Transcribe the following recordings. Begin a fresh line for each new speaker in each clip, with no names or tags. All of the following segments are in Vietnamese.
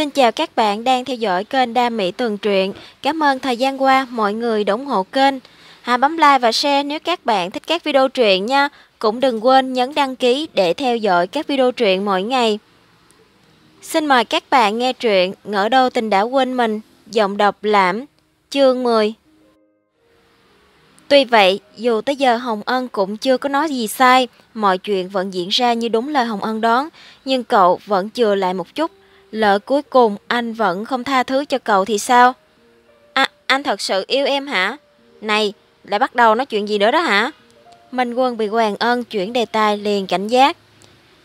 Xin chào các bạn đang theo dõi kênh Đa Mỹ Tường Truyện. Cảm ơn thời gian qua mọi người ủng hộ kênh. Hãy bấm like và share nếu các bạn thích các video truyện nha. Cũng đừng quên nhấn đăng ký để theo dõi các video truyện mỗi ngày. Xin mời các bạn nghe truyện Ngỡ đâu tình đã quên mình, giọng đọc lãm, chương 10. Tuy vậy, dù tới giờ Hồng Ân cũng chưa có nói gì sai, mọi chuyện vẫn diễn ra như đúng lời Hồng Ân đoán, nhưng cậu vẫn chừa lại một chút Lỡ cuối cùng anh vẫn không tha thứ cho cậu thì sao? À, anh thật sự yêu em hả? Này, lại bắt đầu nói chuyện gì nữa đó hả? Minh Quân bị Hoàng Ân chuyển đề tài liền cảnh giác.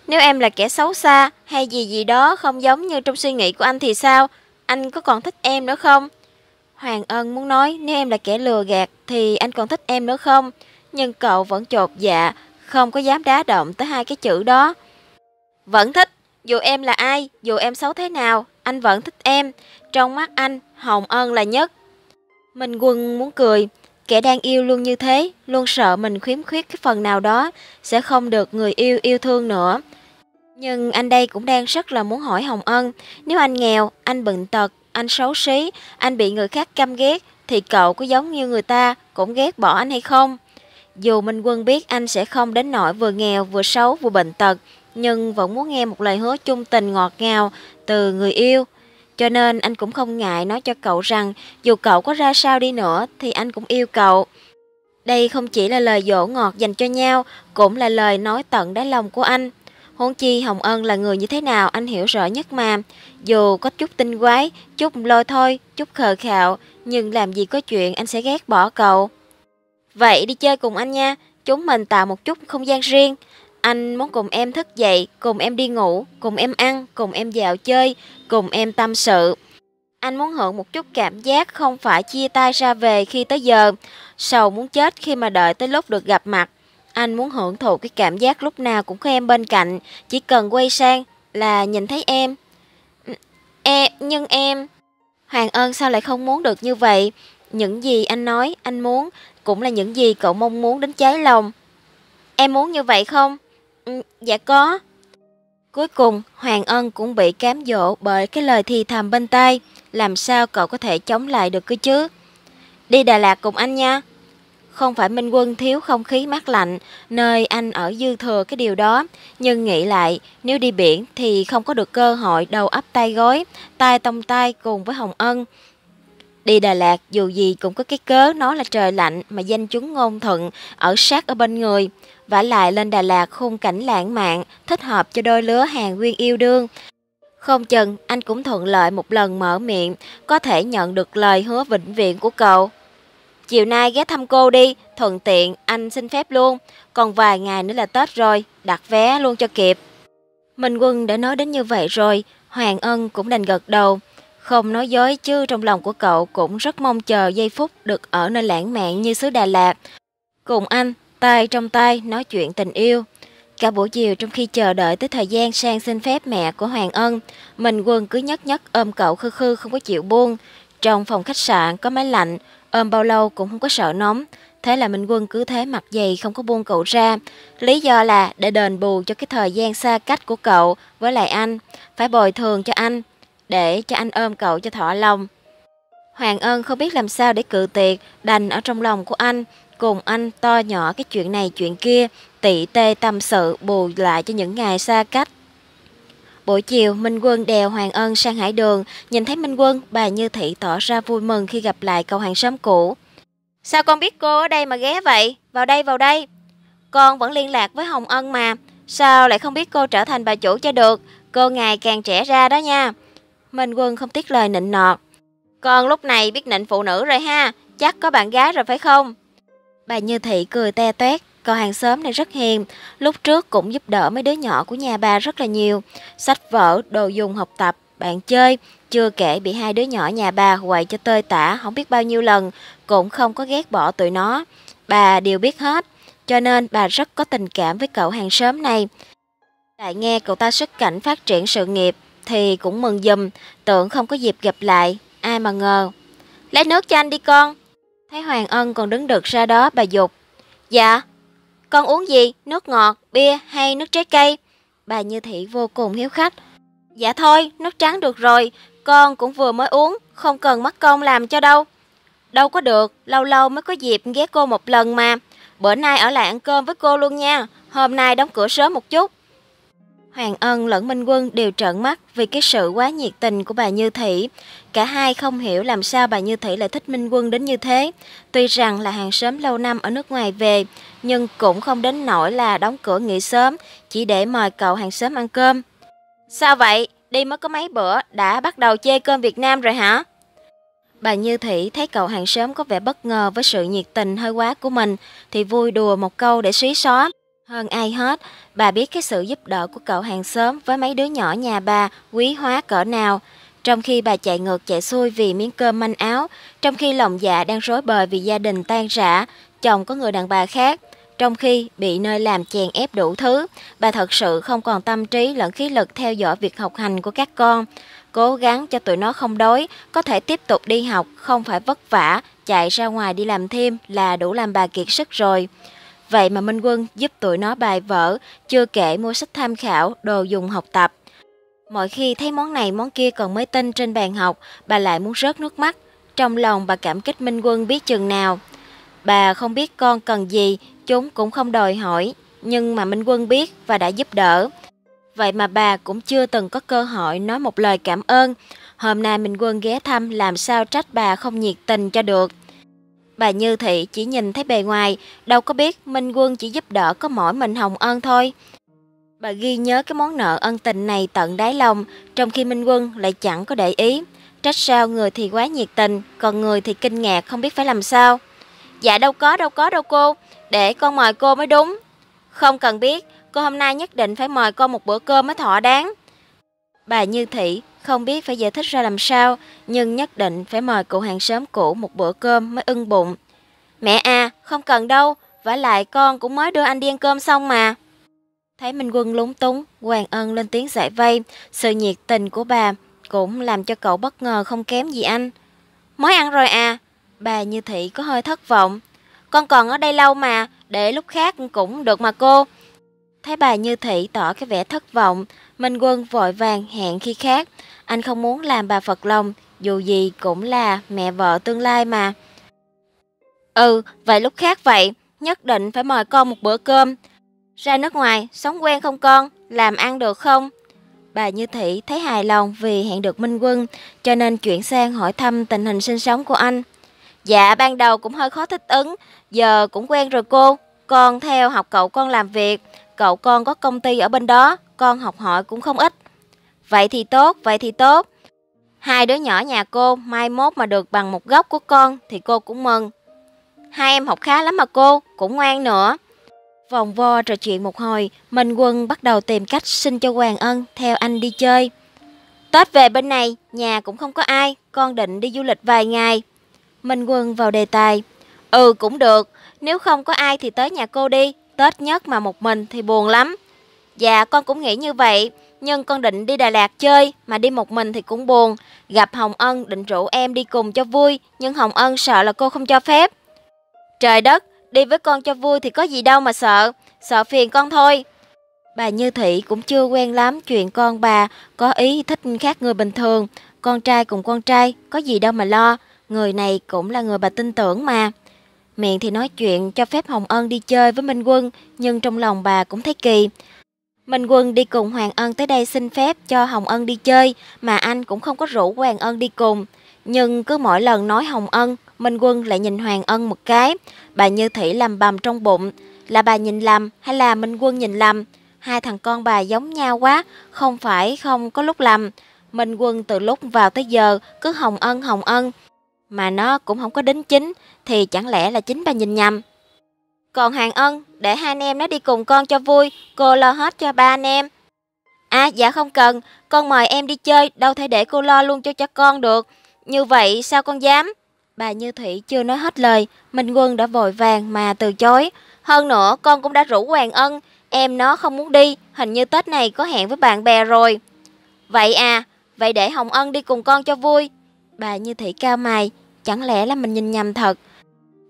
Nếu em là kẻ xấu xa hay gì gì đó không giống như trong suy nghĩ của anh thì sao? Anh có còn thích em nữa không? Hoàng Ân muốn nói nếu em là kẻ lừa gạt thì anh còn thích em nữa không? Nhưng cậu vẫn chột dạ, không có dám đá động tới hai cái chữ đó. Vẫn thích, dù em là ai, dù em xấu thế nào, anh vẫn thích em. Trong mắt anh, Hồng Ân là nhất. Mình quân muốn cười. Kẻ đang yêu luôn như thế, luôn sợ mình khiếm khuyết cái phần nào đó, sẽ không được người yêu yêu thương nữa. Nhưng anh đây cũng đang rất là muốn hỏi Hồng Ân, nếu anh nghèo, anh bệnh tật, anh xấu xí, anh bị người khác căm ghét, thì cậu có giống như người ta cũng ghét bỏ anh hay không? Dù Minh Quân biết anh sẽ không đến nỗi vừa nghèo, vừa xấu, vừa bệnh tật, nhưng vẫn muốn nghe một lời hứa chung tình ngọt ngào từ người yêu. Cho nên anh cũng không ngại nói cho cậu rằng dù cậu có ra sao đi nữa thì anh cũng yêu cậu. Đây không chỉ là lời dỗ ngọt dành cho nhau, cũng là lời nói tận đáy lòng của anh. Huống chi Hồng Ân là người như thế nào anh hiểu rõ nhất mà. Dù có chút tinh quái, chút lôi thôi, chút khờ khạo, nhưng làm gì có chuyện anh sẽ ghét bỏ cậu. Vậy đi chơi cùng anh nha, chúng mình tạo một chút không gian riêng. Anh muốn cùng em thức dậy, cùng em đi ngủ, cùng em ăn, cùng em dạo chơi, cùng em tâm sự. Anh muốn hưởng một chút cảm giác không phải chia tay ra về khi tới giờ, sầu muốn chết khi mà đợi tới lúc được gặp mặt. Anh muốn hưởng thụ cái cảm giác lúc nào cũng có em bên cạnh, chỉ cần quay sang là nhìn thấy em. Em, nhưng em... Hoàng ơn sao lại không muốn được như vậy? Những gì anh nói, anh muốn, cũng là những gì cậu mong muốn đến cháy lòng. Em muốn như vậy không? Ừ, dạ có. Cuối cùng, Hoàng Ân cũng bị cám dỗ bởi cái lời thì thầm bên tai. Làm sao cậu có thể chống lại được cơ chứ? Đi Đà Lạt cùng anh nha. Không phải Minh Quân thiếu không khí mát lạnh, nơi anh ở dư thừa cái điều đó. Nhưng nghĩ lại, nếu đi biển thì không có được cơ hội đầu ấp tay gối, tay tông tay cùng với Hồng Ân. Đi Đà Lạt dù gì cũng có cái cớ nó là trời lạnh mà danh chúng ngôn thuận ở sát ở bên người vả lại lên Đà Lạt khung cảnh lãng mạn, thích hợp cho đôi lứa hàng huyên yêu đương. Không chừng anh cũng thuận lợi một lần mở miệng, có thể nhận được lời hứa vĩnh viễn của cậu. Chiều nay ghé thăm cô đi, thuận tiện anh xin phép luôn, còn vài ngày nữa là Tết rồi, đặt vé luôn cho kịp. Minh Quân đã nói đến như vậy rồi, Hoàng Ân cũng đành gật đầu. Không nói dối chứ trong lòng của cậu cũng rất mong chờ giây phút được ở nơi lãng mạn như xứ Đà Lạt. Cùng anh tay trong tay nói chuyện tình yêu. Cả buổi chiều trong khi chờ đợi tới thời gian sang xin phép mẹ của Hoàng Ân, mình quân cứ nhất nhất ôm cậu khư khư không có chịu buông. Trong phòng khách sạn có máy lạnh, ôm bao lâu cũng không có sợ nóng. Thế là Minh Quân cứ thế mặt dày không có buông cậu ra. Lý do là để đền bù cho cái thời gian xa cách của cậu với lại anh. Phải bồi thường cho anh, để cho anh ôm cậu cho thỏa lòng. Hoàng Ân không biết làm sao để cự tuyệt, đành ở trong lòng của anh cùng anh to nhỏ cái chuyện này chuyện kia, tỉ tê tâm sự bù lại cho những ngày xa cách. Buổi chiều, Minh Quân đèo Hoàng Ân sang Hải Đường, nhìn thấy Minh Quân, bà Như Thị tỏ ra vui mừng khi gặp lại cậu hàng xóm cũ. Sao con biết cô ở đây mà ghé vậy? Vào đây, vào đây. Con vẫn liên lạc với Hồng Ân mà, sao lại không biết cô trở thành bà chủ cho được, cô ngày càng trẻ ra đó nha. Minh Quân không tiếc lời nịnh nọt. Con lúc này biết nịnh phụ nữ rồi ha, chắc có bạn gái rồi phải không? Bà Như Thị cười te toét, cậu hàng xóm này rất hiền, lúc trước cũng giúp đỡ mấy đứa nhỏ của nhà bà rất là nhiều, sách vở, đồ dùng học tập, bạn chơi, chưa kể bị hai đứa nhỏ nhà bà quậy cho tơi tả không biết bao nhiêu lần, cũng không có ghét bỏ tụi nó. Bà đều biết hết, cho nên bà rất có tình cảm với cậu hàng xóm này. Lại nghe cậu ta xuất cảnh phát triển sự nghiệp thì cũng mừng dùm, tưởng không có dịp gặp lại, ai mà ngờ. Lấy nước cho anh đi con. Thấy Hoàng Ân còn đứng đực ra đó bà dục. Dạ, con uống gì? Nước ngọt, bia hay nước trái cây? Bà Như Thị vô cùng hiếu khách. Dạ thôi, nước trắng được rồi, con cũng vừa mới uống, không cần mất công làm cho đâu. Đâu có được, lâu lâu mới có dịp ghé cô một lần mà. Bữa nay ở lại ăn cơm với cô luôn nha, hôm nay đóng cửa sớm một chút. Hoàng Ân lẫn Minh Quân đều trợn mắt vì cái sự quá nhiệt tình của bà Như Thị. Cả hai không hiểu làm sao bà Như Thị lại thích Minh Quân đến như thế. Tuy rằng là hàng xóm lâu năm ở nước ngoài về, nhưng cũng không đến nỗi là đóng cửa nghỉ sớm, chỉ để mời cậu hàng xóm ăn cơm. Sao vậy? Đi mới có mấy bữa, đã bắt đầu chê cơm Việt Nam rồi hả? Bà Như Thị thấy cậu hàng xóm có vẻ bất ngờ với sự nhiệt tình hơi quá của mình, thì vui đùa một câu để suý xóa. Hơn ai hết, bà biết cái sự giúp đỡ của cậu hàng xóm với mấy đứa nhỏ nhà bà quý hóa cỡ nào. Trong khi bà chạy ngược chạy xuôi vì miếng cơm manh áo, trong khi lòng dạ đang rối bời vì gia đình tan rã, chồng có người đàn bà khác, trong khi bị nơi làm chèn ép đủ thứ, bà thật sự không còn tâm trí lẫn khí lực theo dõi việc học hành của các con. Cố gắng cho tụi nó không đói, có thể tiếp tục đi học, không phải vất vả, chạy ra ngoài đi làm thêm là đủ làm bà kiệt sức rồi. Vậy mà Minh Quân giúp tụi nó bài vở, chưa kể mua sách tham khảo, đồ dùng học tập. Mỗi khi thấy món này món kia còn mới tinh trên bàn học, bà lại muốn rớt nước mắt. Trong lòng bà cảm kích Minh Quân biết chừng nào. Bà không biết con cần gì, chúng cũng không đòi hỏi, nhưng mà Minh Quân biết và đã giúp đỡ. Vậy mà bà cũng chưa từng có cơ hội nói một lời cảm ơn. Hôm nay Minh Quân ghé thăm làm sao trách bà không nhiệt tình cho được. Bà Như Thị chỉ nhìn thấy bề ngoài, đâu có biết Minh Quân chỉ giúp đỡ có mỗi mình Hồng Ân thôi. Bà ghi nhớ cái món nợ ân tình này tận đáy lòng, trong khi Minh Quân lại chẳng có để ý. Trách sao người thì quá nhiệt tình, còn người thì kinh ngạc không biết phải làm sao. Dạ đâu có, đâu có đâu cô, để con mời cô mới đúng. Không cần biết, cô hôm nay nhất định phải mời con một bữa cơm mới thỏa đáng. Bà Như Thị không biết phải giải thích ra làm sao, nhưng nhất định phải mời cụ hàng xóm cũ một bữa cơm mới ưng bụng. Mẹ à, không cần đâu, vả lại con cũng mới đưa anh đi ăn cơm xong mà. Thấy Minh Quân lúng túng, Hoàng Ân lên tiếng giải vây, sự nhiệt tình của bà cũng làm cho cậu bất ngờ không kém gì anh. Mới ăn rồi à? Bà như thị có hơi thất vọng. Con còn ở đây lâu mà, để lúc khác cũng được mà cô. Thấy bà Như Thị tỏ cái vẻ thất vọng, Minh Quân vội vàng hẹn khi khác. Anh không muốn làm bà Phật lòng, dù gì cũng là mẹ vợ tương lai mà. Ừ, vậy lúc khác vậy, nhất định phải mời con một bữa cơm. Ra nước ngoài, sống quen không con, làm ăn được không? Bà Như Thị thấy hài lòng vì hẹn được Minh Quân, cho nên chuyển sang hỏi thăm tình hình sinh sống của anh. Dạ, ban đầu cũng hơi khó thích ứng, giờ cũng quen rồi cô. Con theo học cậu con làm việc, Cậu con có công ty ở bên đó, con học hỏi cũng không ít. Vậy thì tốt, vậy thì tốt. Hai đứa nhỏ nhà cô mai mốt mà được bằng một góc của con thì cô cũng mừng. Hai em học khá lắm mà cô, cũng ngoan nữa. Vòng vo trò chuyện một hồi, Minh Quân bắt đầu tìm cách xin cho Hoàng Ân theo anh đi chơi. Tết về bên này, nhà cũng không có ai, con định đi du lịch vài ngày. Minh Quân vào đề tài. Ừ cũng được, nếu không có ai thì tới nhà cô đi, Tết nhất mà một mình thì buồn lắm. Dạ con cũng nghĩ như vậy, nhưng con định đi Đà Lạt chơi mà đi một mình thì cũng buồn. Gặp Hồng Ân định rủ em đi cùng cho vui, nhưng Hồng Ân sợ là cô không cho phép. Trời đất, đi với con cho vui thì có gì đâu mà sợ, sợ phiền con thôi. Bà Như Thị cũng chưa quen lắm chuyện con bà có ý thích khác người bình thường, con trai cùng con trai có gì đâu mà lo, người này cũng là người bà tin tưởng mà. Miệng thì nói chuyện cho phép Hồng Ân đi chơi với Minh Quân, nhưng trong lòng bà cũng thấy kỳ. Minh Quân đi cùng Hoàng Ân tới đây xin phép cho Hồng Ân đi chơi, mà anh cũng không có rủ Hoàng Ân đi cùng. Nhưng cứ mỗi lần nói Hồng Ân, Minh Quân lại nhìn Hoàng Ân một cái. Bà như thủy làm bầm trong bụng. Là bà nhìn lầm hay là Minh Quân nhìn lầm? Hai thằng con bà giống nhau quá, không phải không có lúc lầm. Minh Quân từ lúc vào tới giờ cứ Hồng Ân Hồng Ân mà nó cũng không có đính chính thì chẳng lẽ là chính bà nhìn nhầm. Còn Hàng Ân, để hai anh em nó đi cùng con cho vui, cô lo hết cho ba anh em. À dạ không cần, con mời em đi chơi, đâu thể để cô lo luôn cho cho con được. Như vậy sao con dám? Bà Như Thủy chưa nói hết lời, Minh Quân đã vội vàng mà từ chối. Hơn nữa con cũng đã rủ Hoàng Ân, em nó không muốn đi, hình như Tết này có hẹn với bạn bè rồi. Vậy à, vậy để Hồng Ân đi cùng con cho vui, Bà như thị cao mày, chẳng lẽ là mình nhìn nhầm thật.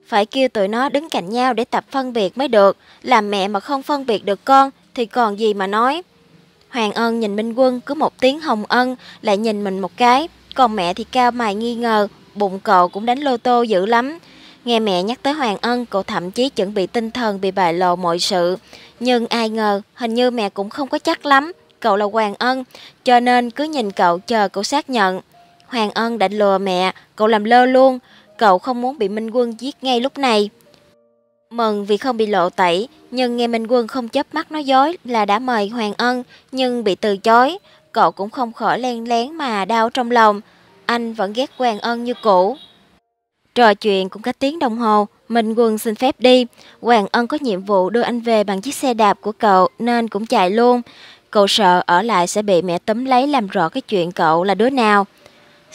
Phải kêu tụi nó đứng cạnh nhau để tập phân biệt mới được, làm mẹ mà không phân biệt được con thì còn gì mà nói. Hoàng Ân nhìn Minh Quân cứ một tiếng hồng ân lại nhìn mình một cái, còn mẹ thì cao mày nghi ngờ, bụng cậu cũng đánh lô tô dữ lắm. Nghe mẹ nhắc tới Hoàng Ân, cậu thậm chí chuẩn bị tinh thần bị bại lộ mọi sự. Nhưng ai ngờ, hình như mẹ cũng không có chắc lắm, cậu là Hoàng Ân, cho nên cứ nhìn cậu chờ cậu xác nhận. Hoàng Ân định lừa mẹ, cậu làm lơ luôn, cậu không muốn bị Minh Quân giết ngay lúc này. Mừng vì không bị lộ tẩy, nhưng nghe Minh Quân không chớp mắt nói dối là đã mời Hoàng Ân, nhưng bị từ chối. Cậu cũng không khỏi len lén mà đau trong lòng. Anh vẫn ghét Hoàng Ân như cũ. Trò chuyện cũng cả tiếng đồng hồ, Minh Quân xin phép đi. Hoàng Ân có nhiệm vụ đưa anh về bằng chiếc xe đạp của cậu nên cũng chạy luôn. Cậu sợ ở lại sẽ bị mẹ tấm lấy làm rõ cái chuyện cậu là đứa nào.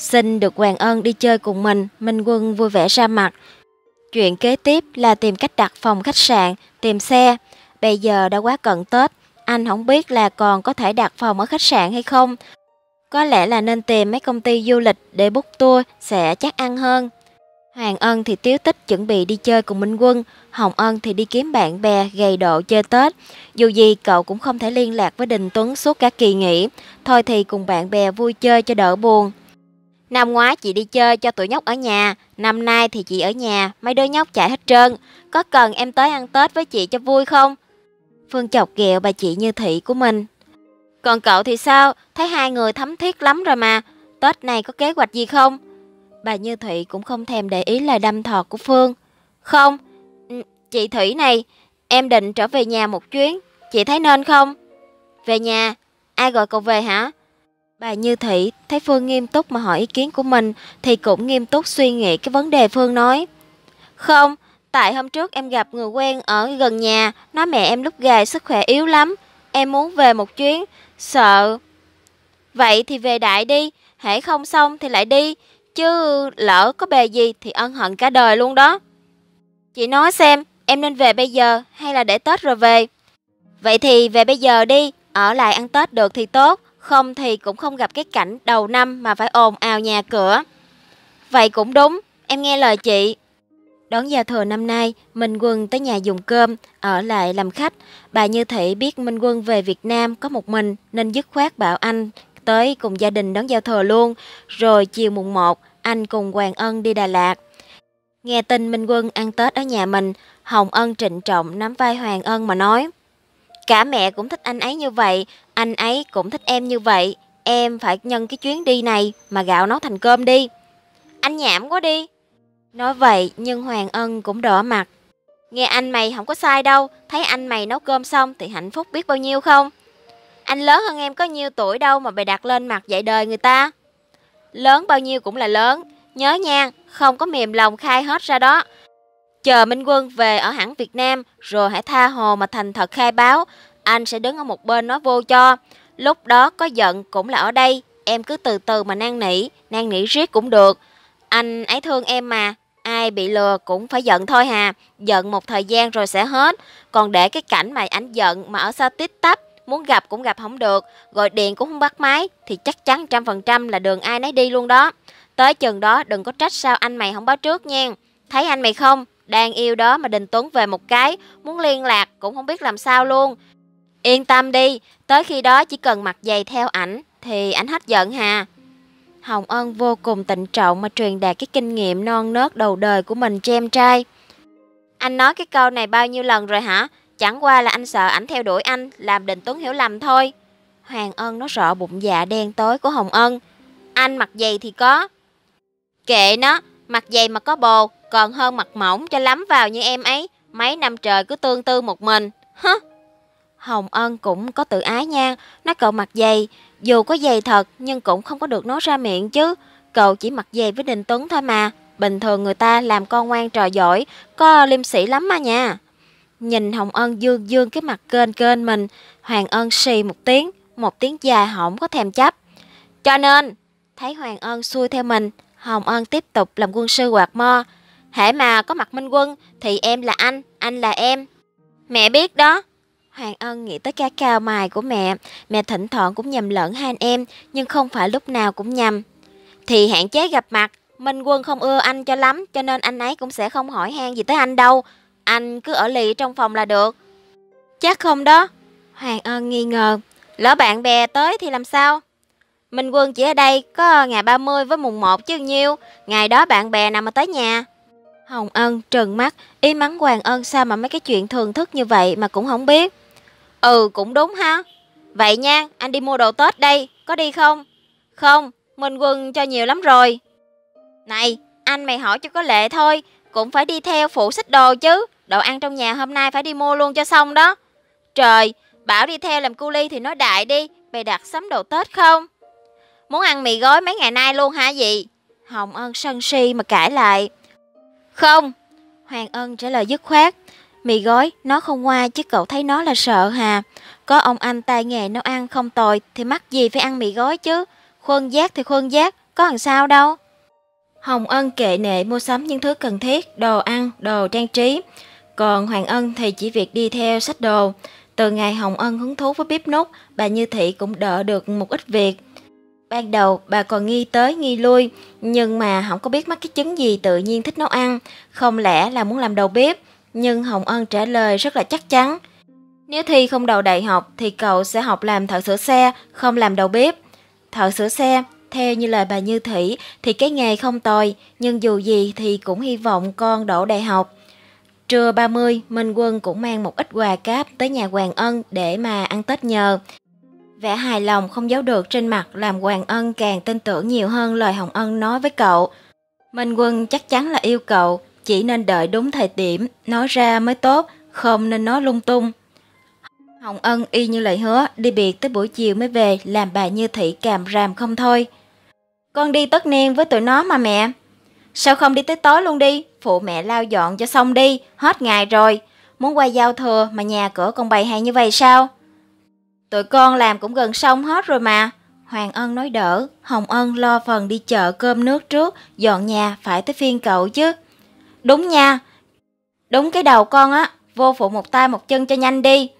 Xin được Hoàng Ân đi chơi cùng mình, Minh Quân vui vẻ ra mặt. Chuyện kế tiếp là tìm cách đặt phòng khách sạn, tìm xe. Bây giờ đã quá cận Tết, anh không biết là còn có thể đặt phòng ở khách sạn hay không. Có lẽ là nên tìm mấy công ty du lịch để book tour sẽ chắc ăn hơn. Hoàng Ân thì tiếu tích chuẩn bị đi chơi cùng Minh Quân, Hồng Ân thì đi kiếm bạn bè gầy độ chơi Tết. Dù gì cậu cũng không thể liên lạc với Đình Tuấn suốt cả kỳ nghỉ, thôi thì cùng bạn bè vui chơi cho đỡ buồn. Năm ngoái chị đi chơi cho tụi nhóc ở nhà, năm nay thì chị ở nhà, mấy đứa nhóc chạy hết trơn. Có cần em tới ăn Tết với chị cho vui không? Phương chọc ghẹo bà chị như thị của mình. Còn cậu thì sao? Thấy hai người thấm thiết lắm rồi mà. Tết này có kế hoạch gì không? Bà Như Thụy cũng không thèm để ý lời đâm thọt của Phương. Không, ừ, chị Thủy này, em định trở về nhà một chuyến. Chị thấy nên không? Về nhà? Ai gọi cậu về hả? Bà Như Thị thấy Phương nghiêm túc mà hỏi ý kiến của mình thì cũng nghiêm túc suy nghĩ cái vấn đề Phương nói. Không, tại hôm trước em gặp người quen ở gần nhà, nói mẹ em lúc gà sức khỏe yếu lắm, em muốn về một chuyến, sợ. Vậy thì về đại đi, hãy không xong thì lại đi, chứ lỡ có bề gì thì ân hận cả đời luôn đó. Chị nói xem, em nên về bây giờ hay là để Tết rồi về? Vậy thì về bây giờ đi, ở lại ăn Tết được thì tốt không thì cũng không gặp cái cảnh đầu năm mà phải ồn ào nhà cửa. Vậy cũng đúng, em nghe lời chị. Đón giao thừa năm nay, Minh Quân tới nhà dùng cơm, ở lại làm khách. Bà Như Thị biết Minh Quân về Việt Nam có một mình nên dứt khoát bảo anh tới cùng gia đình đón giao thừa luôn. Rồi chiều mùng 1, anh cùng Hoàng Ân đi Đà Lạt. Nghe tin Minh Quân ăn Tết ở nhà mình, Hồng Ân trịnh trọng nắm vai Hoàng Ân mà nói. Cả mẹ cũng thích anh ấy như vậy, anh ấy cũng thích em như vậy. Em phải nhân cái chuyến đi này mà gạo nấu thành cơm đi. Anh nhảm quá đi. Nói vậy nhưng Hoàng Ân cũng đỏ mặt. Nghe anh mày không có sai đâu, thấy anh mày nấu cơm xong thì hạnh phúc biết bao nhiêu không? Anh lớn hơn em có nhiêu tuổi đâu mà bày đặt lên mặt dạy đời người ta. Lớn bao nhiêu cũng là lớn, nhớ nha, không có mềm lòng khai hết ra đó. Chờ Minh Quân về ở hãng Việt Nam rồi hãy tha hồ mà thành thật khai báo. Anh sẽ đứng ở một bên nói vô cho. Lúc đó có giận cũng là ở đây. Em cứ từ từ mà năn nỉ, năn nỉ riết cũng được. Anh ấy thương em mà. Ai bị lừa cũng phải giận thôi hà. Giận một thời gian rồi sẽ hết. Còn để cái cảnh mà ảnh giận mà ở xa tít tắp muốn gặp cũng gặp không được, gọi điện cũng không bắt máy thì chắc chắn trăm phần trăm là đường ai nấy đi luôn đó. Tới chừng đó đừng có trách sao anh mày không báo trước nha. Thấy anh mày không? Đang yêu đó mà Đình Tuấn về một cái, muốn liên lạc cũng không biết làm sao luôn. Yên tâm đi, tới khi đó chỉ cần mặc giày theo ảnh thì ảnh hết giận hà. Hồng Ân vô cùng tịnh trọng mà truyền đạt cái kinh nghiệm non nớt đầu đời của mình cho em trai. Anh nói cái câu này bao nhiêu lần rồi hả? Chẳng qua là anh sợ ảnh theo đuổi anh, làm Đình Tuấn hiểu lầm thôi. Hoàng Ân nó sợ bụng dạ đen tối của Hồng Ân. Anh mặc giày thì có. Kệ nó, mặc giày mà có bồ, còn hơn mặt mỏng cho lắm vào như em ấy, mấy năm trời cứ tương tư một mình. hả Hồng Ân cũng có tự ái nha, nó cậu mặc dày, dù có dày thật nhưng cũng không có được nói ra miệng chứ. Cậu chỉ mặc dày với Đình Tuấn thôi mà, bình thường người ta làm con ngoan trò giỏi, có liêm sĩ lắm mà nha. Nhìn Hồng Ân dương dương cái mặt kênh kênh mình, Hoàng Ân xì một tiếng, một tiếng dài hỏng có thèm chấp. Cho nên, thấy Hoàng Ân xuôi theo mình, Hồng Ân tiếp tục làm quân sư quạt mo, Hễ mà có mặt Minh Quân thì em là anh, anh là em. Mẹ biết đó. Hoàng Ân nghĩ tới ca cao mài của mẹ, mẹ thỉnh thoảng cũng nhầm lẫn hai anh em, nhưng không phải lúc nào cũng nhầm. Thì hạn chế gặp mặt, Minh Quân không ưa anh cho lắm, cho nên anh ấy cũng sẽ không hỏi han gì tới anh đâu. Anh cứ ở lì trong phòng là được. Chắc không đó. Hoàng Ân nghi ngờ. Lỡ bạn bè tới thì làm sao? Minh Quân chỉ ở đây có ngày 30 với mùng 1 chứ nhiêu. Ngày đó bạn bè nào mà tới nhà. Hồng Ân trừng mắt, ý mắng Hoàng Ân sao mà mấy cái chuyện thường thức như vậy mà cũng không biết. Ừ, cũng đúng ha. Vậy nha, anh đi mua đồ Tết đây, có đi không? Không, mình quần cho nhiều lắm rồi. Này, anh mày hỏi cho có lệ thôi, cũng phải đi theo phụ xích đồ chứ. Đồ ăn trong nhà hôm nay phải đi mua luôn cho xong đó. Trời, bảo đi theo làm cu ly thì nói đại đi, bày đặt sắm đồ Tết không? Muốn ăn mì gói mấy ngày nay luôn hả gì? Hồng Ân sân si mà cãi lại. Không. Hoàng Ân trả lời dứt khoát. Mì gói, nó không ngoa chứ cậu thấy nó là sợ hà. Có ông anh tài nghề nấu ăn không tồi thì mắc gì phải ăn mì gói chứ. Khuân giác thì khuân giác, có làm sao đâu. Hồng Ân kệ nệ mua sắm những thứ cần thiết, đồ ăn, đồ trang trí. Còn Hoàng Ân thì chỉ việc đi theo sách đồ. Từ ngày Hồng Ân hứng thú với bếp nút, bà Như Thị cũng đỡ được một ít việc. Ban đầu bà còn nghi tới nghi lui, nhưng mà không có biết mắc cái chứng gì tự nhiên thích nấu ăn, không lẽ là muốn làm đầu bếp, nhưng Hồng Ân trả lời rất là chắc chắn. Nếu Thi không đầu đại học thì cậu sẽ học làm thợ sửa xe, không làm đầu bếp. Thợ sửa xe, theo như lời bà Như Thủy thì cái nghề không tồi, nhưng dù gì thì cũng hy vọng con đổ đại học. Trưa 30, Minh Quân cũng mang một ít quà cáp tới nhà Hoàng Ân để mà ăn Tết nhờ. Vẻ hài lòng không giấu được trên mặt làm Hoàng Ân càng tin tưởng nhiều hơn lời Hồng Ân nói với cậu. Minh Quân chắc chắn là yêu cậu, chỉ nên đợi đúng thời điểm, nói ra mới tốt, không nên nói lung tung. Hồng Ân y như lời hứa, đi biệt tới buổi chiều mới về, làm bà Như Thị càm ràm không thôi. Con đi tất niên với tụi nó mà mẹ. Sao không đi tới tối luôn đi, phụ mẹ lao dọn cho xong đi, hết ngày rồi. Muốn qua giao thừa mà nhà cửa còn bày hàng như vậy sao? Tụi con làm cũng gần xong hết rồi mà. Hoàng Ân nói đỡ, Hồng Ân lo phần đi chợ cơm nước trước, dọn nhà phải tới phiên cậu chứ. Đúng nha, đúng cái đầu con á, vô phụ một tay một chân cho nhanh đi.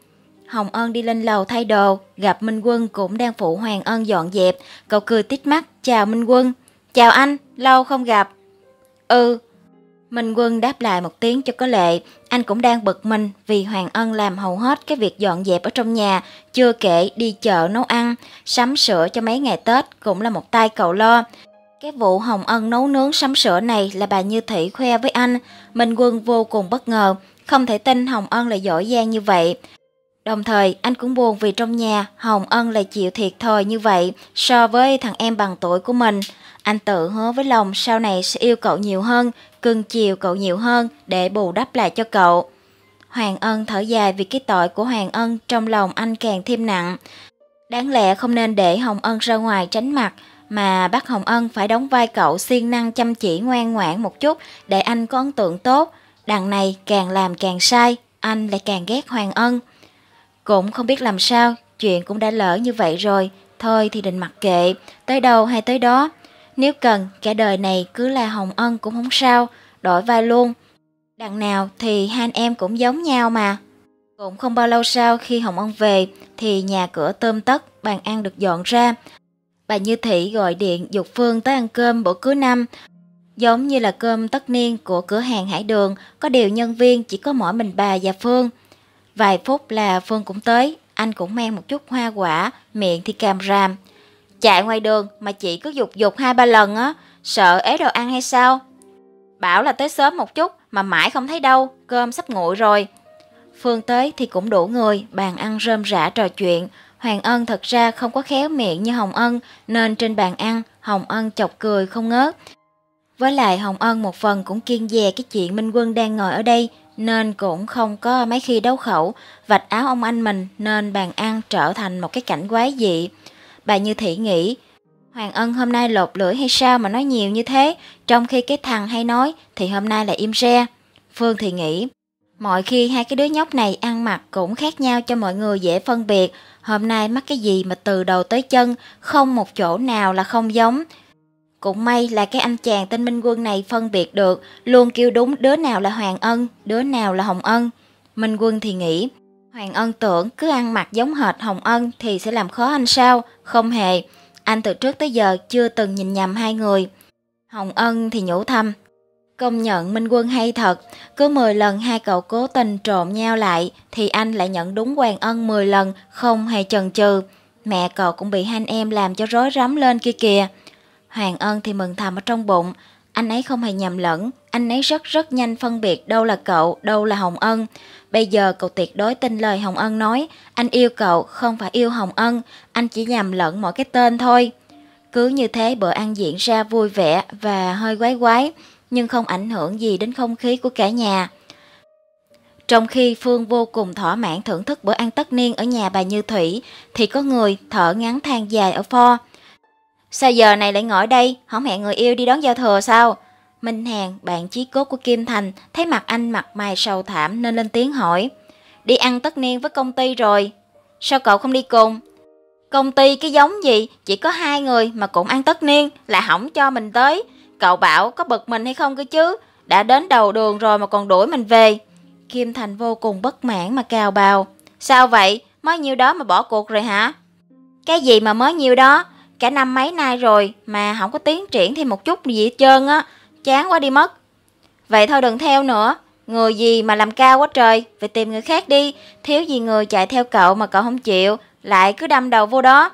Hồng Ân đi lên lầu thay đồ, gặp Minh Quân cũng đang phụ Hoàng Ân dọn dẹp, cậu cười tít mắt, chào Minh Quân. Chào anh, lâu không gặp. Ừ, Minh Quân đáp lại một tiếng cho có lệ, anh cũng đang bực mình vì Hoàng Ân làm hầu hết cái việc dọn dẹp ở trong nhà, chưa kể đi chợ nấu ăn, sắm sửa cho mấy ngày Tết cũng là một tay cậu lo. Cái vụ Hồng Ân nấu nướng sắm sửa này là bà Như Thị khoe với anh, Minh Quân vô cùng bất ngờ, không thể tin Hồng Ân lại giỏi giang như vậy. Đồng thời, anh cũng buồn vì trong nhà Hồng Ân lại chịu thiệt thòi như vậy so với thằng em bằng tuổi của mình – anh tự hứa với lòng sau này sẽ yêu cậu nhiều hơn, cưng chiều cậu nhiều hơn để bù đắp lại cho cậu. Hoàng Ân thở dài vì cái tội của Hoàng Ân trong lòng anh càng thêm nặng. Đáng lẽ không nên để Hồng Ân ra ngoài tránh mặt, mà bắt Hồng Ân phải đóng vai cậu siêng năng chăm chỉ ngoan ngoãn một chút để anh có ấn tượng tốt. Đằng này càng làm càng sai, anh lại càng ghét Hoàng Ân. Cũng không biết làm sao, chuyện cũng đã lỡ như vậy rồi, thôi thì định mặc kệ, tới đâu hay tới đó. Nếu cần, cả đời này cứ là Hồng Ân cũng không sao, đổi vai luôn. Đằng nào thì hai anh em cũng giống nhau mà. Cũng không bao lâu sau khi Hồng Ân về thì nhà cửa tôm tất, bàn ăn được dọn ra. Bà Như Thị gọi điện dục Phương tới ăn cơm bữa cuối năm. Giống như là cơm tất niên của cửa hàng Hải Đường, có điều nhân viên chỉ có mỗi mình bà và Phương. Vài phút là Phương cũng tới, anh cũng mang một chút hoa quả, miệng thì càm ràm. Chạy ngoài đường mà chị cứ dục dục hai ba lần á, sợ ế đồ ăn hay sao? Bảo là tới sớm một chút mà mãi không thấy đâu, cơm sắp nguội rồi. Phương tới thì cũng đủ người, bàn ăn rơm rã trò chuyện. Hoàng Ân thật ra không có khéo miệng như Hồng Ân, nên trên bàn ăn, Hồng Ân chọc cười không ngớt. Với lại Hồng Ân một phần cũng kiên dè cái chuyện Minh Quân đang ngồi ở đây, nên cũng không có mấy khi đấu khẩu, vạch áo ông anh mình nên bàn ăn trở thành một cái cảnh quái dị. Bà Như Thị nghĩ, Hoàng Ân hôm nay lột lưỡi hay sao mà nói nhiều như thế, trong khi cái thằng hay nói thì hôm nay là im re. Phương thì nghĩ, mọi khi hai cái đứa nhóc này ăn mặc cũng khác nhau cho mọi người dễ phân biệt, hôm nay mắc cái gì mà từ đầu tới chân, không một chỗ nào là không giống. Cũng may là cái anh chàng tên Minh Quân này phân biệt được, luôn kêu đúng đứa nào là Hoàng Ân, đứa nào là Hồng Ân. Minh Quân thì nghĩ, Hoàng Ân tưởng cứ ăn mặc giống hệt Hồng Ân thì sẽ làm khó anh sao? Không hề, anh từ trước tới giờ chưa từng nhìn nhầm hai người. Hồng Ân thì nhủ thầm. Công nhận Minh Quân hay thật, cứ 10 lần hai cậu cố tình trộn nhau lại thì anh lại nhận đúng Hoàng Ân 10 lần, không hề chần chừ. Mẹ cậu cũng bị hai anh em làm cho rối rắm lên kia kìa. Hoàng Ân thì mừng thầm ở trong bụng, anh ấy không hề nhầm lẫn, anh ấy rất rất nhanh phân biệt đâu là cậu, đâu là Hồng Ân. Bây giờ cậu tuyệt đối tin lời Hồng Ân nói, anh yêu cậu không phải yêu Hồng Ân, anh chỉ nhầm lẫn mỗi cái tên thôi. Cứ như thế bữa ăn diễn ra vui vẻ và hơi quái quái, nhưng không ảnh hưởng gì đến không khí của cả nhà. Trong khi Phương vô cùng thỏa mãn thưởng thức bữa ăn tất niên ở nhà bà Như Thủy, thì có người thở ngắn than dài ở pho. Sao giờ này lại ngồi đây, không hẹn người yêu đi đón giao thừa sao? Minh Hàng, bạn chí cốt của Kim Thành, thấy mặt anh mặt mày sầu thảm nên lên tiếng hỏi. Đi ăn tất niên với công ty rồi, sao cậu không đi cùng? Công ty cái giống gì, chỉ có hai người mà cũng ăn tất niên là hỏng cho mình tới. Cậu bảo có bực mình hay không cơ chứ, đã đến đầu đường rồi mà còn đuổi mình về. Kim Thành vô cùng bất mãn mà cào bào. Sao vậy, mới nhiêu đó mà bỏ cuộc rồi hả? Cái gì mà mới nhiêu đó, Cả năm mấy nay rồi mà không có tiến triển thêm một chút gì hết trơn á, chán quá đi mất. Vậy thôi đừng theo nữa, người gì mà làm cao quá trời, về tìm người khác đi, thiếu gì người chạy theo cậu mà cậu không chịu, lại cứ đâm đầu vô đó.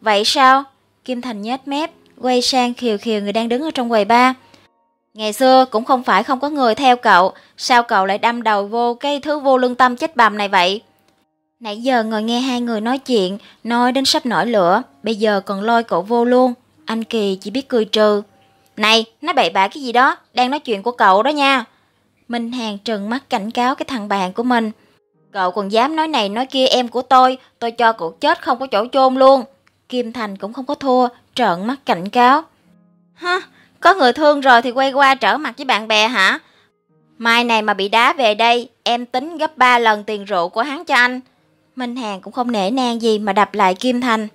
Vậy sao? Kim Thành nhếch mép, quay sang khiều khiều người đang đứng ở trong quầy ba. Ngày xưa cũng không phải không có người theo cậu, sao cậu lại đâm đầu vô cái thứ vô lương tâm chết bầm này vậy? Nãy giờ ngồi nghe hai người nói chuyện, nói đến sắp nổi lửa, bây giờ còn lôi cậu vô luôn. Anh Kỳ chỉ biết cười trừ. Này, nói bậy bạ cái gì đó, đang nói chuyện của cậu đó nha. Minh Hàng trừng mắt cảnh cáo cái thằng bạn của mình. Cậu còn dám nói này nói kia em của tôi, tôi cho cậu chết không có chỗ chôn luôn. Kim Thành cũng không có thua, trợn mắt cảnh cáo. Hả, có người thương rồi thì quay qua trở mặt với bạn bè hả? Mai này mà bị đá về đây, em tính gấp 3 lần tiền rượu của hắn cho anh. Minh Hàng cũng không nể nang gì mà đập lại Kim Thành.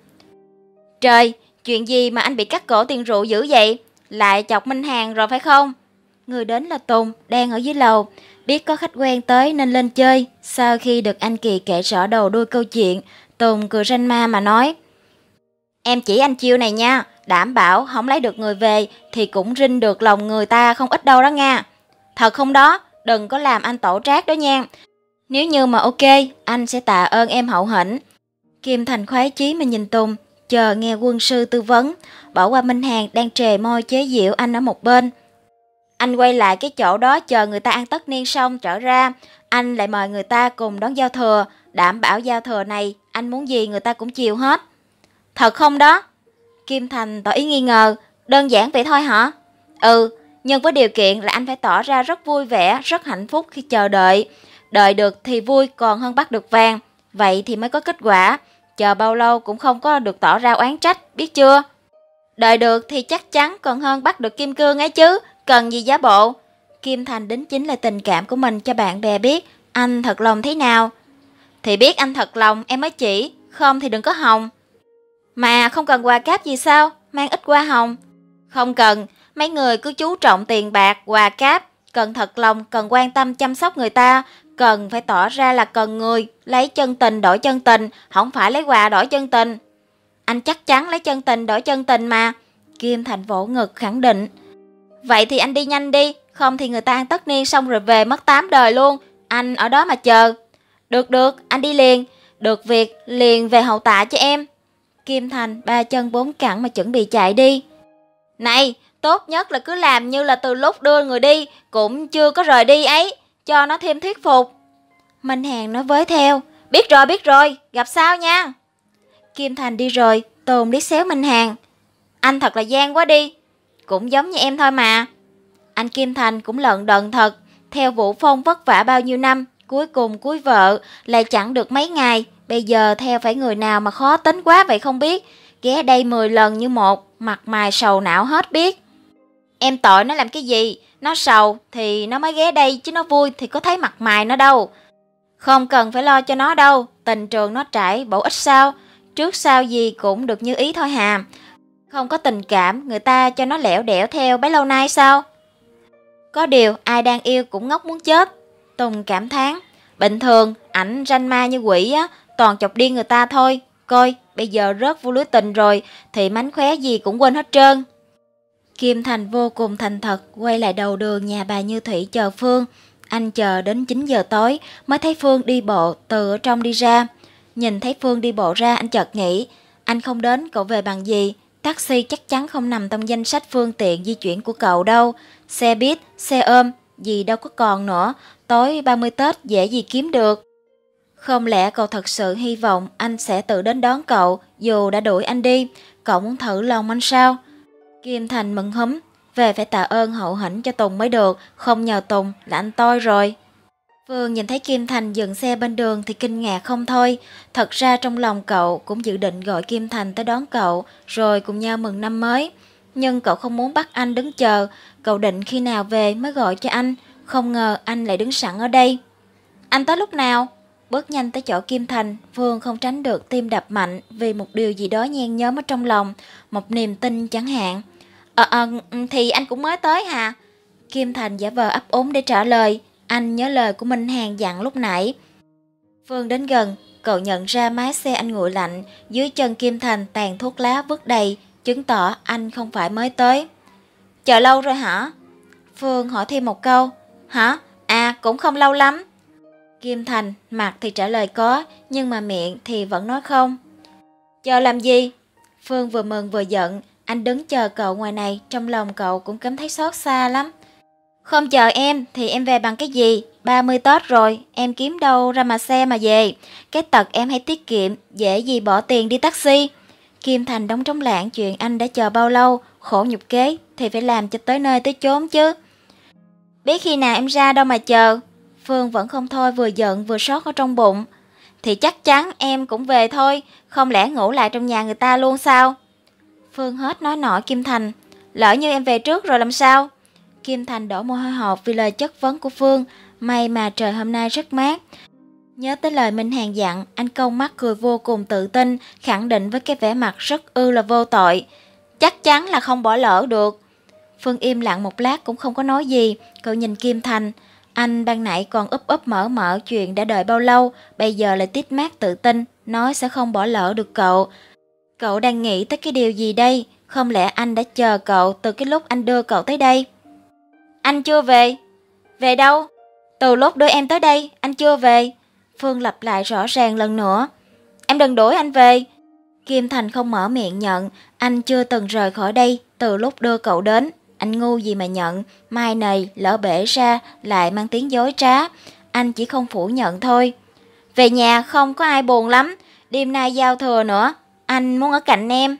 Trời, chuyện gì mà anh bị cắt cổ tiền rượu dữ vậy? Lại chọc Minh Hàng rồi phải không? Người đến là Tùng, đang ở dưới lầu. Biết có khách quen tới nên lên chơi. Sau khi được anh Kỳ kể rõ đầu đuôi câu chuyện, Tùng cười ranh ma mà nói. Em chỉ anh chiêu này nha, đảm bảo không lấy được người về thì cũng rinh được lòng người ta không ít đâu đó nha. Thật không đó, đừng có làm anh tổ trác đó nha. Nếu như mà ok, anh sẽ tạ ơn em hậu hĩnh. Kim Thành khoái chí mà nhìn Tùng, chờ nghe quân sư tư vấn, bỏ qua Minh Hàng đang trề môi chế diệu anh ở một bên. Anh quay lại cái chỗ đó chờ người ta ăn tất niên xong trở ra, anh lại mời người ta cùng đón giao thừa, đảm bảo giao thừa này anh muốn gì người ta cũng chiều hết. Thật không đó? Kim Thành tỏ ý nghi ngờ, đơn giản vậy thôi hả? Ừ, nhưng với điều kiện là anh phải tỏ ra rất vui vẻ, rất hạnh phúc khi chờ đợi đợi được thì vui còn hơn bắt được vàng, vậy thì mới có kết quả, chờ bao lâu cũng không có được tỏ ra oán trách, biết chưa? Đợi được thì chắc chắn còn hơn bắt được kim cương ấy chứ, cần gì giá bộ. Kim Thành đính chính là tình cảm của mình cho bạn bè biết anh thật lòng thế nào. Thì biết anh thật lòng em mới chỉ, không thì đừng có hồng. Mà không cần quà cáp gì sao, mang ít hoa hồng. Không cần, mấy người cứ chú trọng tiền bạc, quà cáp, cần thật lòng, cần quan tâm chăm sóc người ta, cần phải tỏ ra là cần người, lấy chân tình đổi chân tình, không phải lấy quà đổi chân tình. Anh chắc chắn lấy chân tình đổi chân tình mà. Kim Thành vỗ ngực khẳng định. Vậy thì anh đi nhanh đi, không thì người ta ăn tất niên xong rồi về mất tám đời luôn. Anh ở đó mà chờ. Được được, anh đi liền. Được việc, liền về hậu tạ cho em. Kim Thành ba chân bốn cẳng mà chuẩn bị chạy đi. Này, tốt nhất là cứ làm như là từ lúc đưa người đi, cũng chưa có rời đi ấy cho nó thêm thuyết phục. Minh Hàng nói với theo, biết rồi biết rồi, gặp sao nha. Kim Thành đi rồi, Tồn liếc xéo Minh Hàng. Anh thật là gian quá đi, cũng giống như em thôi mà. Anh Kim Thành cũng lợn đợn thật, theo Vũ Phong vất vả bao nhiêu năm, cuối cùng cuối vợ lại chẳng được mấy ngày, bây giờ theo phải người nào mà khó tính quá vậy không biết, ghé đây 10 lần như một, mặt mày sầu não hết biết. Em tội nó làm cái gì, nó sầu thì nó mới ghé đây chứ nó vui thì có thấy mặt mày nó đâu. Không cần phải lo cho nó đâu, tình trường nó trải bổ ích sao, trước sau gì cũng được như ý thôi hà. Không có tình cảm, người ta cho nó lẻo đẻo theo bấy lâu nay sao? Có điều ai đang yêu cũng ngốc muốn chết. Tùng cảm thán, bình thường ảnh ranh ma như quỷ á, toàn chọc điên người ta thôi. Coi, bây giờ rớt vô lưới tình rồi thì mánh khóe gì cũng quên hết trơn. Kim Thành vô cùng thành thật quay lại đầu đường nhà bà Như Thủy chờ Phương. Anh chờ đến 9 giờ tối mới thấy Phương đi bộ từ ở trong đi ra. Nhìn thấy Phương đi bộ ra anh chợt nghĩ, anh không đến cậu về bằng gì? Taxi chắc chắn không nằm trong danh sách phương tiện di chuyển của cậu đâu. Xe buýt, xe ôm, gì đâu có còn nữa. Tối 30 Tết dễ gì kiếm được. Không lẽ cậu thật sự hy vọng anh sẽ tự đến đón cậu dù đã đuổi anh đi? Cậu muốn thử lòng anh sao? Kim Thành mừng húm, về phải tạ ơn hậu hĩnh cho Tùng mới được, không nhờ Tùng là anh tôi rồi. Phương nhìn thấy Kim Thành dừng xe bên đường thì kinh ngạc không thôi. Thật ra trong lòng cậu cũng dự định gọi Kim Thành tới đón cậu rồi cùng nhau mừng năm mới. Nhưng cậu không muốn bắt anh đứng chờ, cậu định khi nào về mới gọi cho anh, không ngờ anh lại đứng sẵn ở đây. Anh tới lúc nào? Bước nhanh tới chỗ Kim Thành, Phương không tránh được tim đập mạnh vì một điều gì đó nhen nhóm ở trong lòng, một niềm tin chẳng hạn. Ờ, à, à, thì anh cũng mới tới hà Kim Thành giả vờ ấp ốm để trả lời Anh nhớ lời của Minh Hàng dặn lúc nãy Phương đến gần Cậu nhận ra mái xe anh nguội lạnh Dưới chân Kim Thành tàn thuốc lá vứt đầy Chứng tỏ anh không phải mới tới Chờ lâu rồi hả? Phương hỏi thêm một câu Hả? À cũng không lâu lắm Kim Thành mặt thì trả lời có Nhưng mà miệng thì vẫn nói không Chờ làm gì? Phương vừa mừng vừa giận anh đứng chờ cậu ngoài này, trong lòng cậu cũng cảm thấy xót xa lắm. Không chờ em thì em về bằng cái gì? 30 Tết rồi, em kiếm đâu ra mà xe mà về. Cái tật em hãy tiết kiệm, dễ gì bỏ tiền đi taxi. Kim Thành đóng trống lạng chuyện anh đã chờ bao lâu, khổ nhục kế thì phải làm cho tới nơi tới chốn chứ. Biết khi nào em ra đâu mà chờ. Phương vẫn không thôi vừa giận vừa sót ở trong bụng. Thì chắc chắn em cũng về thôi, không lẽ ngủ lại trong nhà người ta luôn sao? Phương hết nói nọ Kim Thành. Lỡ như em về trước rồi làm sao? Kim Thành đổ mồ hôi hột vì lời chất vấn của Phương. May mà trời hôm nay rất mát. Nhớ tới lời Minh Hàng dặn, anh công mắt cười vô cùng tự tin, khẳng định với cái vẻ mặt rất ư là vô tội. Chắc chắn là không bỏ lỡ được. Phương im lặng một lát cũng không có nói gì, cậu nhìn Kim Thành. Anh ban nãy còn úp úp mở mở chuyện đã đợi bao lâu, bây giờ lại tít mát tự tin, nói sẽ không bỏ lỡ được cậu. Cậu đang nghĩ tới cái điều gì đây? Không lẽ anh đã chờ cậu từ cái lúc anh đưa cậu tới đây? Anh chưa về. Về đâu? Từ lúc đưa em tới đây, anh chưa về. Phương lặp lại rõ ràng lần nữa. Em đừng đuổi anh về. Kim Thành không mở miệng nhận, anh chưa từng rời khỏi đây từ lúc đưa cậu đến. Anh ngu gì mà nhận, mai này lỡ bể ra lại mang tiếng dối trá. Anh chỉ không phủ nhận thôi. Về nhà không có ai buồn lắm, đêm nay giao thừa nữa, anh muốn ở cạnh em.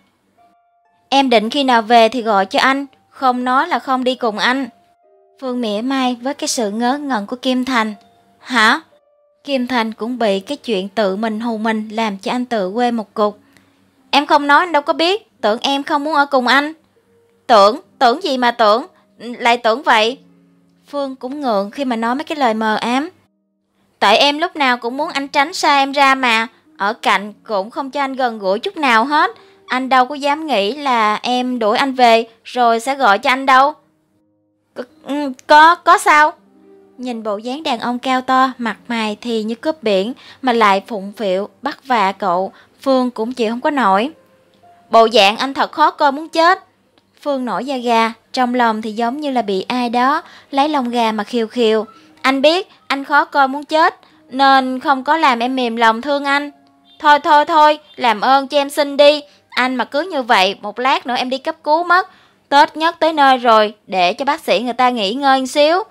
Em định khi nào về thì gọi cho anh, không nói là không đi cùng anh. Phương mỉa mai với cái sự ngớ ngẩn của Kim Thành. Hả? Kim Thành cũng bị cái chuyện tự mình hù mình làm cho anh tự quê một cục. Em không nói anh đâu có biết, tưởng em không muốn ở cùng anh. Tưởng, tưởng gì mà tưởng, lại tưởng vậy. Phương cũng ngượng khi mà nói mấy cái lời mờ ám. Tại em lúc nào cũng muốn anh tránh xa em ra mà, ở cạnh cũng không cho anh gần gũi chút nào hết. Anh đâu có dám nghĩ là em đuổi anh về rồi sẽ gọi cho anh đâu. C ừ, có, có sao? Nhìn bộ dáng đàn ông cao to, mặt mày thì như cướp biển mà lại phụng phịu, bắt vạ cậu, Phương cũng chịu không có nổi. Bộ dạng anh thật khó coi muốn chết. Phương nổi da gà, trong lòng thì giống như là bị ai đó lấy lòng gà mà khiêu khiêu. Anh biết anh khó coi muốn chết nên không có làm em mềm lòng thương anh. Thôi thôi thôi, làm ơn cho em xin đi. Anh mà cứ như vậy, một lát nữa em đi cấp cứu mất. Tết nhất tới nơi rồi, để cho bác sĩ người ta nghỉ ngơi một xíu.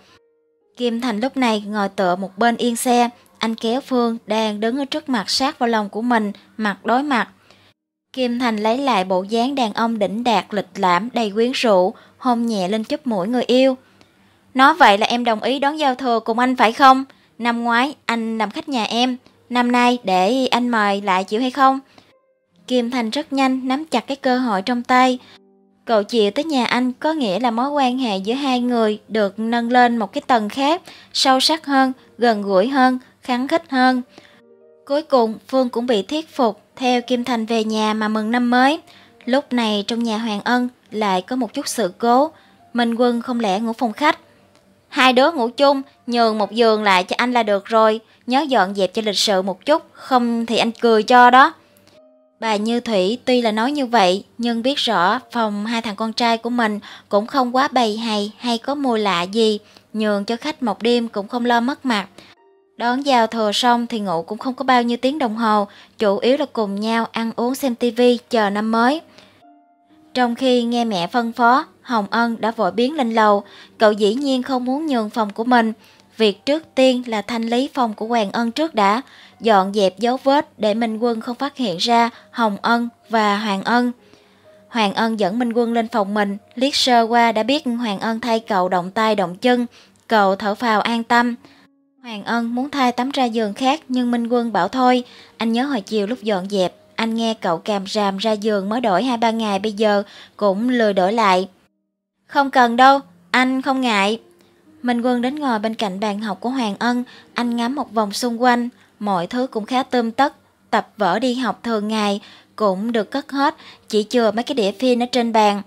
Kim Thành lúc này ngồi tựa một bên yên xe, anh kéo Phương đang đứng ở trước mặt sát vào lòng của mình, mặt đối mặt. Kim Thành lấy lại bộ dáng đàn ông đỉnh đạt lịch lãm đầy quyến rũ, hôn nhẹ lên chóp mũi người yêu. Nói vậy là em đồng ý đón giao thừa cùng anh phải không? Năm ngoái anh làm khách nhà em, năm nay để anh mời lại chịu hay không? Kim Thành rất nhanh nắm chặt cái cơ hội trong tay. Cậu chịu tới nhà anh có nghĩa là mối quan hệ giữa hai người được nâng lên một cái tầng khác, sâu sắc hơn, gần gũi hơn, kháng khích hơn. Cuối cùng, Phương cũng bị thuyết phục theo Kim Thành về nhà mà mừng năm mới. Lúc này trong nhà Hoàng Ân lại có một chút sự cố. Minh Quân không lẽ ngủ phòng khách. Hai đứa ngủ chung, nhường một giường lại cho anh là được rồi nhớ dọn dẹp cho lịch sự một chút, không thì anh cười cho đó. Bà Như Thủy tuy là nói như vậy, nhưng biết rõ phòng hai thằng con trai của mình cũng không quá bày hay hay có mùi lạ gì, nhường cho khách một đêm cũng không lo mất mặt. Đón giao thừa xong thì ngủ cũng không có bao nhiêu tiếng đồng hồ, chủ yếu là cùng nhau ăn uống xem tivi chờ năm mới. Trong khi nghe mẹ phân phó, Hồng Ân đã vội biến lên lầu, cậu dĩ nhiên không muốn nhường phòng của mình, việc trước tiên là thanh lý phòng của Hoàng Ân trước đã, dọn dẹp dấu vết để Minh Quân không phát hiện ra Hồng Ân và Hoàng Ân. Hoàng Ân dẫn Minh Quân lên phòng mình, liếc sơ qua đã biết Hoàng Ân thay cậu động tay động chân, cậu thở phào an tâm. Hoàng Ân muốn thay tấm ra giường khác nhưng Minh Quân bảo thôi, anh nhớ hồi chiều lúc dọn dẹp, anh nghe cậu càm ràm ra giường mới đổi 2-3 ngày bây giờ cũng lười đổi lại. Không cần đâu, anh không ngại, Minh Quân đến ngồi bên cạnh bàn học của Hoàng Ân, anh ngắm một vòng xung quanh, mọi thứ cũng khá tươm tất, tập vở đi học thường ngày cũng được cất hết, chỉ chừa mấy cái đĩa phim ở trên bàn.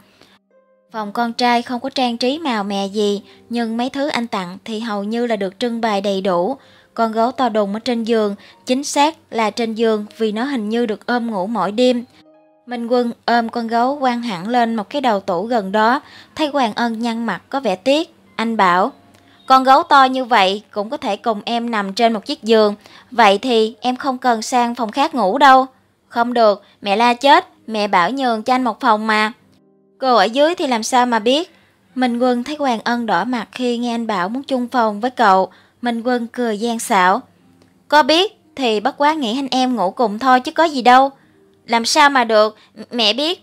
Phòng con trai không có trang trí màu mè gì, nhưng mấy thứ anh tặng thì hầu như là được trưng bày đầy đủ. Con gấu to đùng ở trên giường, chính xác là trên giường vì nó hình như được ôm ngủ mỗi đêm. Minh Quân ôm con gấu quăng hẳn lên một cái đầu tủ gần đó, thấy Hoàng Ân nhăn mặt có vẻ tiếc. Anh bảo, con gấu to như vậy cũng có thể cùng em nằm trên một chiếc giường, vậy thì em không cần sang phòng khác ngủ đâu. Không được, mẹ la chết, mẹ bảo nhường cho anh một phòng mà. Cô ở dưới thì làm sao mà biết? Minh Quân thấy Hoàng Ân đỏ mặt khi nghe anh bảo muốn chung phòng với cậu. Minh Quân cười gian xảo. Có biết thì bất quá nghĩ anh em ngủ cùng thôi chứ có gì đâu. Làm sao mà được, mẹ biết.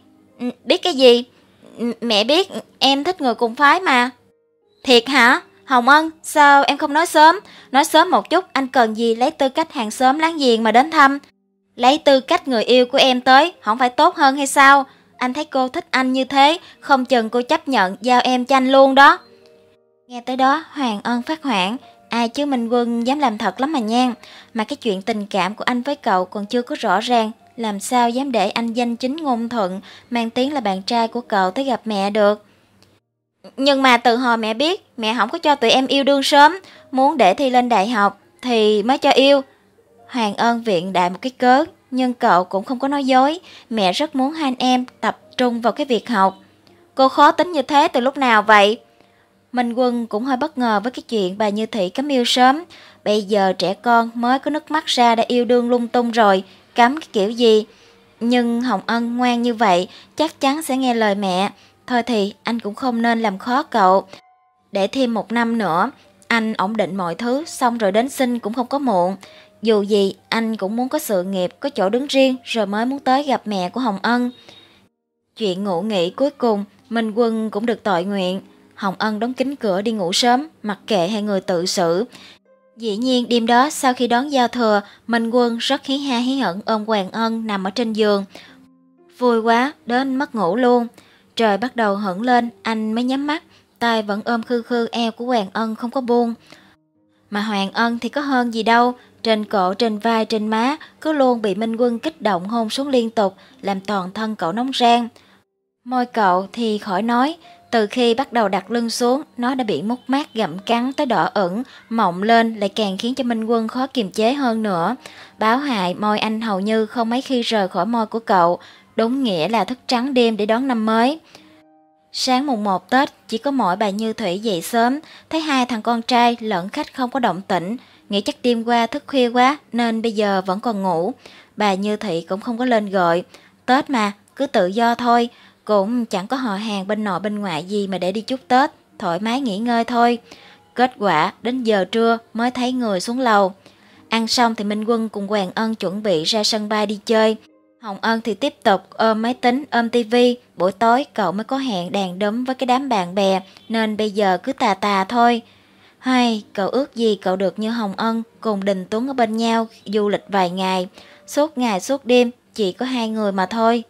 Biết cái gì? Mẹ biết em thích người cùng phái mà. Thiệt hả? Hồng Ân, sao em không nói sớm? Nói sớm một chút, anh cần gì lấy tư cách hàng xóm láng giềng mà đến thăm? Lấy tư cách người yêu của em tới, không phải tốt hơn hay sao? Anh thấy cô thích anh như thế, không chừng cô chấp nhận giao em cho anh luôn đó. Nghe tới đó, Hoàng Ân phát hoảng, ai chứ Minh Quân dám làm thật lắm mà nha. Mà cái chuyện tình cảm của anh với cậu còn chưa có rõ ràng, làm sao dám để anh danh chính ngôn thuận, mang tiếng là bạn trai của cậu tới gặp mẹ được. Nhưng mà từ hồi mẹ biết, mẹ không có cho tụi em yêu đương sớm, muốn để thi lên đại học thì mới cho yêu. Hoàng ơn viện đại một cái cớ, nhưng cậu cũng không có nói dối, mẹ rất muốn hai anh em tập trung vào cái việc học. Cô khó tính như thế từ lúc nào vậy? Minh Quân cũng hơi bất ngờ với cái chuyện bà Như Thị cắm yêu sớm. Bây giờ trẻ con mới có nước mắt ra đã yêu đương lung tung rồi, cắm cái kiểu gì? Nhưng Hồng Ân ngoan như vậy chắc chắn sẽ nghe lời mẹ, Thôi thì anh cũng không nên làm khó cậu. Để thêm một năm nữa, anh ổn định mọi thứ xong rồi đến sinh cũng không có muộn. Dù gì, anh cũng muốn có sự nghiệp, có chỗ đứng riêng rồi mới muốn tới gặp mẹ của Hồng Ân. Chuyện ngủ nghỉ cuối cùng, Minh Quân cũng được tội nguyện. Hồng Ân đóng kín cửa đi ngủ sớm, mặc kệ hai người tự xử. Dĩ nhiên đêm đó sau khi đón giao thừa, Minh Quân rất hí ha hí hận ôm Hoàng Ân nằm ở trên giường. Vui quá, đến mất ngủ luôn. Trời bắt đầu hững lên, anh mới nhắm mắt, tay vẫn ôm khư khư eo của Hoàng Ân không có buông. Mà Hoàng Ân thì có hơn gì đâu, trên cổ, trên vai, trên má cứ luôn bị Minh Quân kích động hôn xuống liên tục, làm toàn thân cậu nóng rang. Môi cậu thì khỏi nói, từ khi bắt đầu đặt lưng xuống, nó đã bị mút mát gặm cắn tới đỏ ửng mọng lên lại càng khiến cho Minh Quân khó kiềm chế hơn nữa. Báo hại môi anh hầu như không mấy khi rời khỏi môi của cậu, đúng nghĩa là thức trắng đêm để đón năm mới. Sáng mùng 1 Tết, chỉ có mỗi bà Như Thủy dậy sớm, thấy hai thằng con trai lẫn khách không có động tĩnh, nghĩ chắc đêm qua thức khuya quá nên bây giờ vẫn còn ngủ. Bà Như Thủy cũng không có lên gọi, Tết mà, cứ tự do thôi, cũng chẳng có họ hàng bên nội bên ngoại gì mà để đi chúc Tết, thoải mái nghỉ ngơi thôi. Kết quả đến giờ trưa mới thấy người xuống lầu. Ăn xong thì Minh Quân cùng Hoàng Ân chuẩn bị ra sân bay đi chơi. Hồng Ân thì tiếp tục ôm máy tính, ôm tivi, buổi tối cậu mới có hẹn đàn đấm với cái đám bạn bè, nên bây giờ cứ tà tà thôi. Hay, cậu ước gì cậu được như Hồng Ân cùng Đình Tuấn ở bên nhau du lịch vài ngày, suốt ngày suốt đêm chỉ có hai người mà thôi.